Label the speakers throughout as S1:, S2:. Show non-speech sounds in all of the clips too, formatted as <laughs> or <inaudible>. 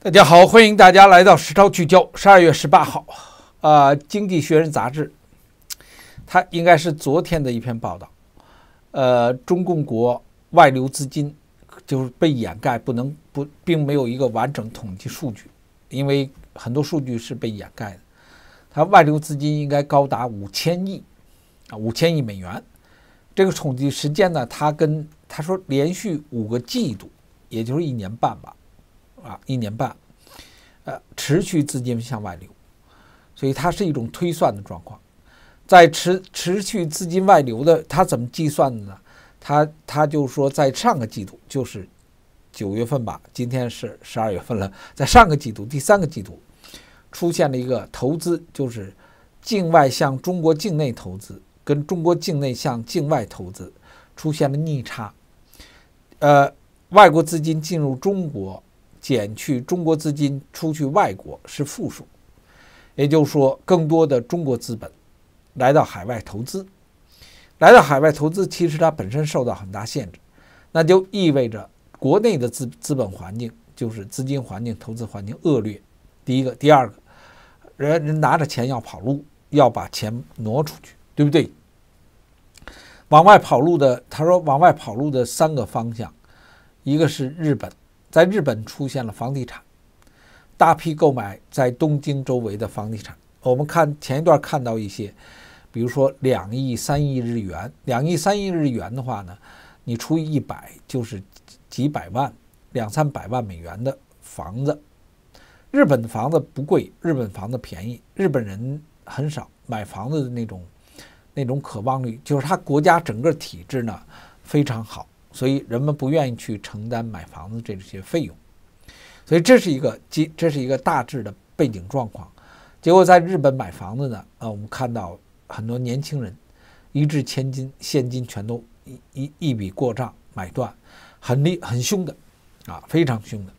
S1: 大家好，欢迎大家来到《时超聚焦》。十二月十八号，啊，《经济学人》杂志，它应该是昨天的一篇报道。呃，中共国外流资金就是被掩盖，不能不并没有一个完整统计数据，因为很多数据是被掩盖的。它外流资金应该高达五千亿啊，五千亿美元。这个统计时间呢，它跟他说连续五个季度，也就是一年半吧。啊，一年半，呃，持续资金向外流，所以它是一种推算的状况。在持持续资金外流的，它怎么计算的呢？它它就说，在上个季度，就是九月份吧，今天是十二月份了，在上个季度第三个季度，出现了一个投资，就是境外向中国境内投资，跟中国境内向境外投资出现了逆差，呃，外国资金进入中国。减去中国资金出去外国是负数，也就是说，更多的中国资本来到海外投资。来到海外投资，其实它本身受到很大限制，那就意味着国内的资资本环境就是资金环境、投资环境恶劣。第一个，第二个，人人拿着钱要跑路，要把钱挪出去，对不对？往外跑路的，他说，往外跑路的三个方向，一个是日本。在日本出现了房地产，大批购买在东京周围的房地产。我们看前一段看到一些，比如说两亿、三亿日元，两亿、三亿日元的话呢，你除以一百就是几百万、两三百万美元的房子。日本的房子不贵，日本房子便宜，日本人很少买房子的那种那种渴望率，就是他国家整个体制呢非常好。所以人们不愿意去承担买房子这些费用，所以这是一个基，这是一个大致的背景状况。结果在日本买房子呢，啊，我们看到很多年轻人一掷千金，现金全都一一一笔过账买断，很厉很凶的，啊，非常凶的。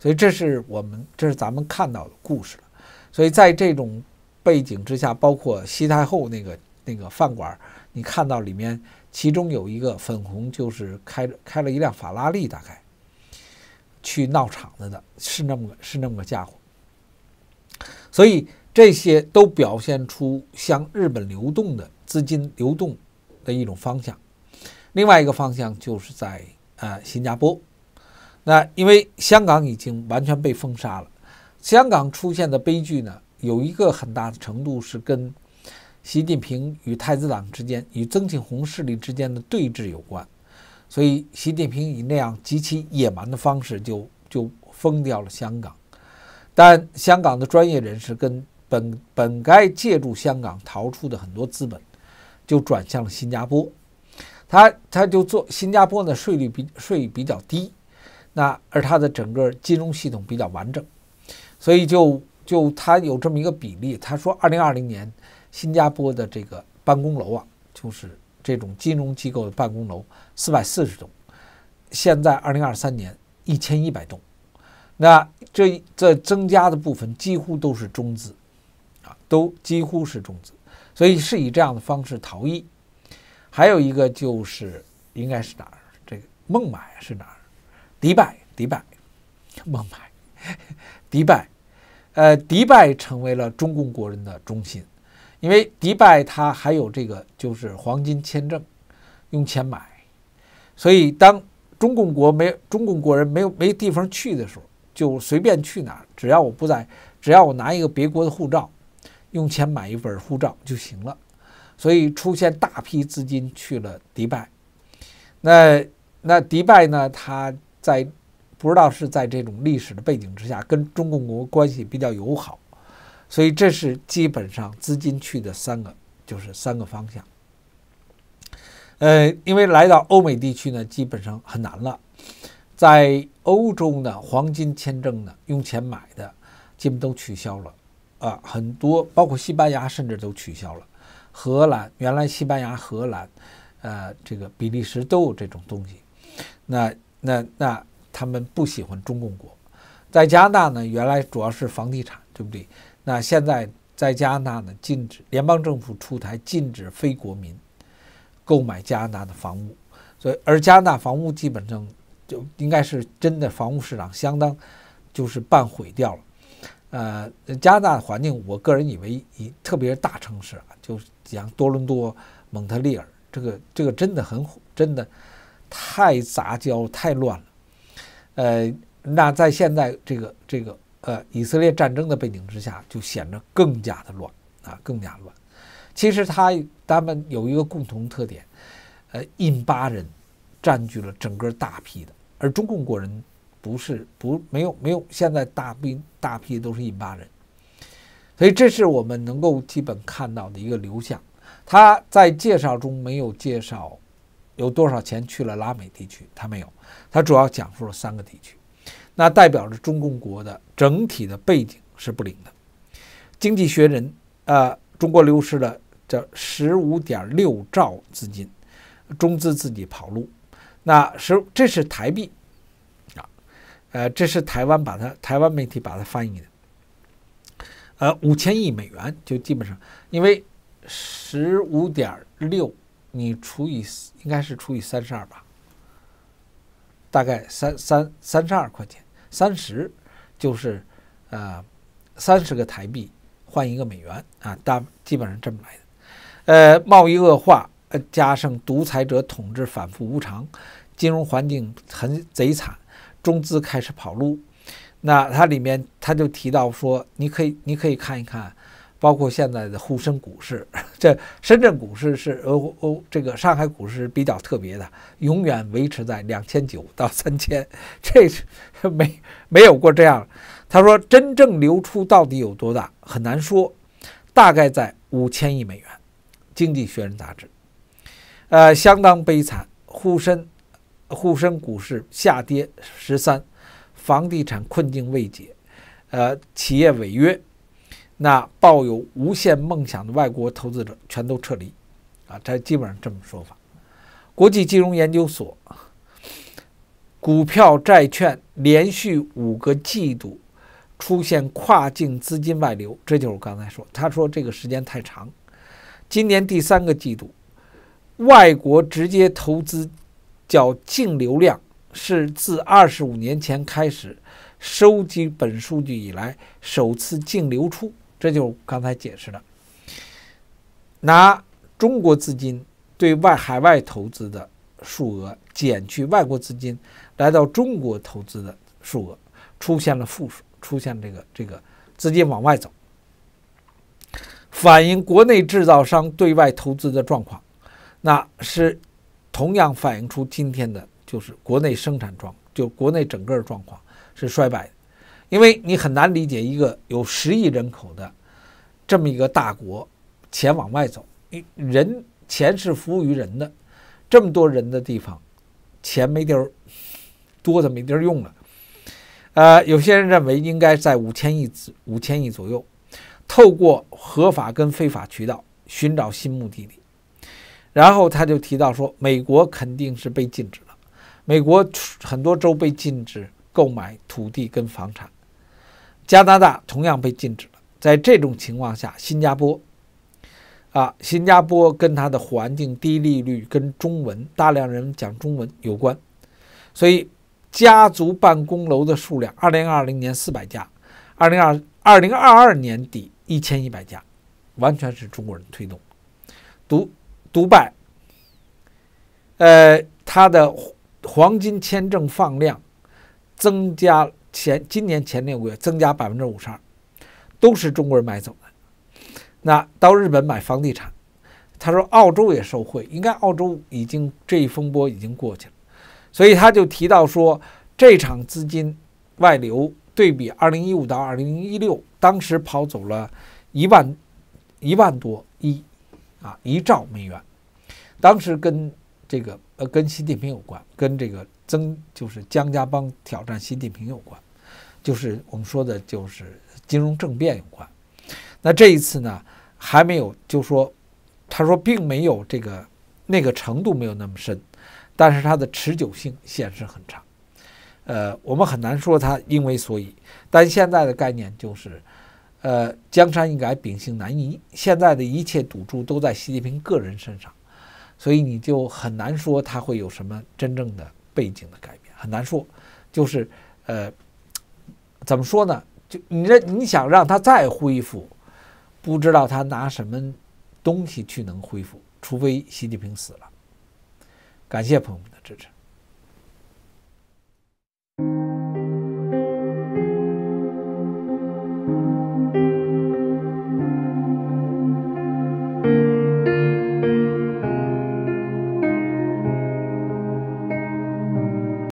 S1: 所以这是我们，这是咱们看到的故事了。所以在这种背景之下，包括西太后那个那个饭馆，你看到里面。其中有一个粉红，就是开开了一辆法拉利，大概去闹场子的，是那么是那么个家伙。所以这些都表现出向日本流动的资金流动的一种方向。另外一个方向就是在呃新加坡，那因为香港已经完全被封杀了，香港出现的悲剧呢，有一个很大的程度是跟。习近平与太子党之间、与曾庆红势力之间的对峙有关，所以习近平以那样极其野蛮的方式就就封掉了香港。但香港的专业人士跟本本该借助香港逃出的很多资本，就转向了新加坡。他他就做新加坡呢，税率比税比较低，那而他的整个金融系统比较完整，所以就就他有这么一个比例，他说二零二零年。新加坡的这个办公楼啊，就是这种金融机构的办公楼，四百四十栋，现在二零二三年一千一百栋，那这这增加的部分几乎都是中资，啊，都几乎是中资，所以是以这样的方式逃逸。还有一个就是应该是哪儿？这个孟买是哪儿？迪拜，迪拜，孟买，<laughs> 迪拜，呃，迪拜成为了中共国人的中心。因为迪拜它还有这个就是黄金签证，用钱买，所以当中共国没中共国人没有没地方去的时候，就随便去哪儿，只要我不在，只要我拿一个别国的护照，用钱买一本护照就行了，所以出现大批资金去了迪拜，那那迪拜呢？它在不知道是在这种历史的背景之下，跟中共国关系比较友好。所以这是基本上资金去的三个，就是三个方向。呃，因为来到欧美地区呢，基本上很难了。在欧洲呢，黄金签证呢，用钱买的，基本都取消了啊，很多包括西班牙甚至都取消了。荷兰原来西班牙、荷兰，呃，这个比利时都有这种东西。那那那他们不喜欢中共国。在加拿大呢，原来主要是房地产，对不对？那现在在加拿大呢，禁止联邦政府出台禁止非国民购买加拿大的房屋，所以而加拿大房屋基本上就应该是真的，房屋市场相当就是半毁掉了。呃，加拿大环境，我个人以为以特别是大城市啊，就讲多伦多、蒙特利尔，这个这个真的很真的太杂交太乱了。呃，那在现在这个这个。呃，以色列战争的背景之下，就显得更加的乱啊，更加乱。其实他他们有一个共同特点，呃，印巴人占据了整个大批的，而中共国人不是不没有没有，现在大兵大批都是印巴人，所以这是我们能够基本看到的一个流向。他在介绍中没有介绍有多少钱去了拉美地区，他没有，他主要讲述了三个地区，那代表着中共国的。整体的背景是不灵的，《经济学人》啊，中国流失了这十五点六兆资金，中资自己跑路，那是这是台币啊，呃，这是台湾把它台湾媒体把它翻译的，呃，五千亿美元就基本上因为十五点六，你除以应该是除以三十二吧，大概三三三十二块钱三十。就是，呃，三十个台币换一个美元啊，大基本上这么来的。呃，贸易恶化，呃，加上独裁者统治反复无常，金融环境很贼惨，中资开始跑路。那它里面他就提到说，你可以你可以看一看。包括现在的沪深股市，<laughs> 这深圳股市是呃呃，这个上海股市比较特别的，永远维持在两千九到三千，这是没没有过这样。他说，真正流出到底有多大很难说，大概在五千亿美元。《经济学人》杂志，呃，相当悲惨，沪深沪深股市下跌十三，房地产困境未解，呃，企业违约。那抱有无限梦想的外国投资者全都撤离，啊，这基本上这么说法。国际金融研究所，股票债券连续五个季度出现跨境资金外流，这就是我刚才说，他说这个时间太长。今年第三个季度，外国直接投资，叫净流量，是自二十五年前开始收集本数据以来首次净流出。这就刚才解释的，拿中国资金对外海外投资的数额减去外国资金来到中国投资的数额，出现了负数，出现这个这个资金往外走，反映国内制造商对外投资的状况，那是同样反映出今天的就是国内生产状，就国内整个状况是衰败的。因为你很难理解一个有十亿人口的这么一个大国，钱往外走，人钱是服务于人的，这么多人的地方，钱没地儿 <laughs> 多，的没地儿用了？呃，有些人认为应该在五千亿五千亿左右，透过合法跟非法渠道寻找新目的地。然后他就提到说，美国肯定是被禁止了，美国很多州被禁止购买土地跟房产。加拿大同样被禁止了。在这种情况下，新加坡，啊，新加坡跟它的环境、低利率、跟中文、大量人讲中文有关，所以家族办公楼的数量，二零二零年四百家，二零二二零二二年底一千一百家，完全是中国人推动。独独白，呃，它的黄金签证放量增加。前今年前六个月增加百分之五十二，都是中国人买走的。那到日本买房地产，他说澳洲也受惠，应该澳洲已经这一风波已经过去了。所以他就提到说，这场资金外流对比二零一五到二零一六，当时跑走了一万一万多亿啊一兆美元，当时跟这个呃跟习近平有关，跟这个曾就是江家帮挑战习近平有关。就是我们说的，就是金融政变有关。那这一次呢，还没有就说，他说并没有这个那个程度没有那么深，但是它的持久性显示很长。呃，我们很难说它因为所以，但现在的概念就是，呃，江山易改，秉性难移。现在的一切赌注都在习近平个人身上，所以你就很难说他会有什么真正的背景的改变，很难说，就是呃。怎么说呢？就你这，你想让他再恢复，不知道他拿什么东西去能恢复，除非习近平死了。感谢朋友们的支持。